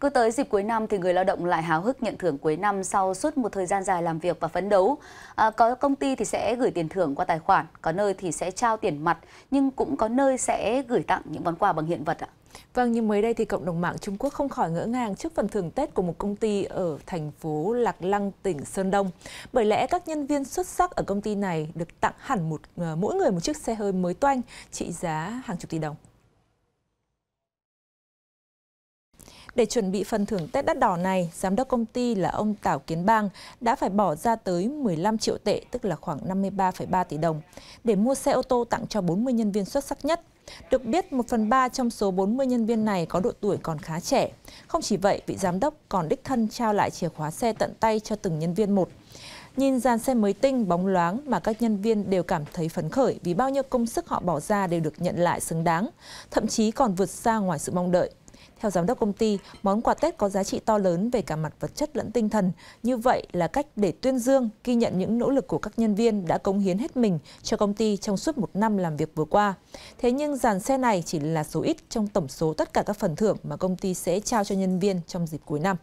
Cứ tới dịp cuối năm thì người lao động lại háo hức nhận thưởng cuối năm sau suốt một thời gian dài làm việc và phấn đấu. À, có công ty thì sẽ gửi tiền thưởng qua tài khoản, có nơi thì sẽ trao tiền mặt, nhưng cũng có nơi sẽ gửi tặng những món quà bằng hiện vật ạ. Vâng, nhưng mới đây thì cộng đồng mạng Trung Quốc không khỏi ngỡ ngàng trước phần thưởng Tết của một công ty ở thành phố Lạc Lăng, tỉnh Sơn Đông. Bởi lẽ các nhân viên xuất sắc ở công ty này được tặng hẳn một à, mỗi người một chiếc xe hơi mới toanh trị giá hàng chục tỷ đồng. Để chuẩn bị phần thưởng Tết đắt đỏ này, giám đốc công ty là ông Tảo Kiến Bang đã phải bỏ ra tới 15 triệu tệ, tức là khoảng 53,3 tỷ đồng, để mua xe ô tô tặng cho 40 nhân viên xuất sắc nhất. Được biết, 1 phần 3 trong số 40 nhân viên này có độ tuổi còn khá trẻ. Không chỉ vậy, vị giám đốc còn đích thân trao lại chìa khóa xe tận tay cho từng nhân viên một. Nhìn dàn xe mới tinh, bóng loáng mà các nhân viên đều cảm thấy phấn khởi vì bao nhiêu công sức họ bỏ ra đều được nhận lại xứng đáng, thậm chí còn vượt xa ngoài sự mong đợi. Theo giám đốc công ty, món quà Tết có giá trị to lớn về cả mặt vật chất lẫn tinh thần. Như vậy là cách để tuyên dương, ghi nhận những nỗ lực của các nhân viên đã cống hiến hết mình cho công ty trong suốt một năm làm việc vừa qua. Thế nhưng dàn xe này chỉ là số ít trong tổng số tất cả các phần thưởng mà công ty sẽ trao cho nhân viên trong dịp cuối năm.